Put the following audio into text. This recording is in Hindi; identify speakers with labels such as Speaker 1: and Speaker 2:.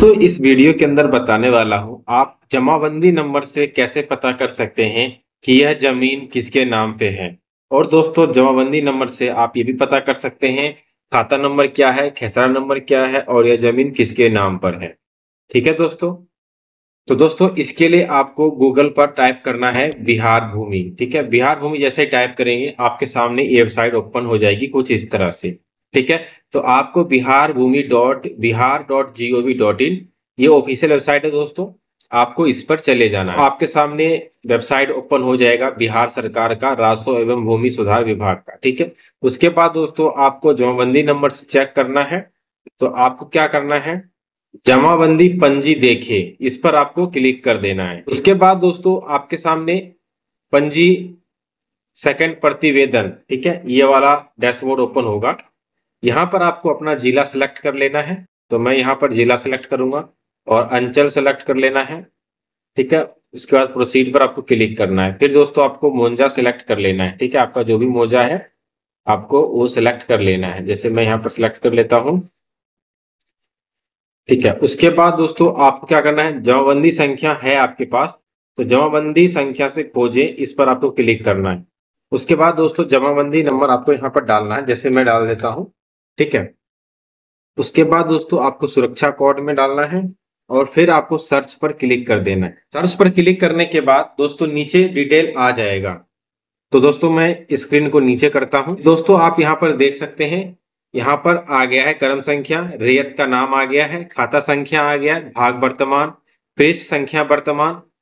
Speaker 1: दोस्तों इस वीडियो के अंदर बताने वाला हूँ आप जमाबंदी नंबर से कैसे पता कर सकते हैं कि यह जमीन किसके नाम पे है और दोस्तों जमाबंदी नंबर से आप ये भी पता कर सकते हैं खाता नंबर क्या है खेसरा नंबर क्या है और यह जमीन किसके नाम पर है ठीक है दोस्तों तो दोस्तों इसके लिए आपको गूगल पर टाइप करना है बिहार भूमि ठीक है बिहार भूमि जैसे ही टाइप करेंगे आपके सामने वेबसाइट ओपन हो जाएगी कुछ इस तरह से ठीक है तो आपको Bihar Bhumi dot Bihar dot G O V dot in ये ऑफिशियल वेबसाइट है दोस्तों आपको इस पर चले जाना है आपके सामने वेबसाइट ओपन हो जाएगा बिहार सरकार का राजस्व एवं भूमि सुधार विभाग का ठीक है उसके बाद दोस्तों आपको जमाबंदी नंबर से चेक करना है तो आपको क्या करना है जमाबंदी पंजी देखे इस पर आपको क्लिक कर देना है उसके बाद दोस्तों आपके सामने पंजी सेकंड प्रतिवेदन ठीक है ये वाला डैशबोर्ड ओपन होगा यहाँ पर आपको अपना जिला सेलेक्ट कर लेना है तो मैं यहाँ पर जिला सेलेक्ट करूंगा और अंचल सेलेक्ट कर लेना है ठीक है उसके बाद प्रोसीड पर आपको क्लिक करना है फिर दोस्तों आपको मोजा सेलेक्ट कर लेना है ठीक है आपका जो भी मोजा है आपको वो सिलेक्ट कर लेना है जैसे मैं यहाँ पर सिलेक्ट कर लेता हूँ ठीक है उसके बाद दोस्तों आपको क्या करना है जमाबंदी संख्या है आपके पास तो जमाबंदी संख्या से खोजे इस पर आपको क्लिक करना है उसके बाद दोस्तों जमाबंदी नंबर आपको यहाँ पर डालना है जैसे मैं डाल देता हूँ ठीक है उसके बाद दोस्तों आपको सुरक्षा कोड में डालना है और फिर आपको सर्च पर क्लिक कर देना है सर्च पर क्लिक करने के बाद दोस्तों नीचे डिटेल आ जाएगा तो दोस्तों मैं स्क्रीन को नीचे करता हूं दोस्तों आप यहां पर देख सकते हैं यहाँ पर आ गया है कर्म संख्या रेयत का नाम आ गया है खाता संख्या आ गया है भाग वर्तमान पृष्ठ संख्या वर्तमान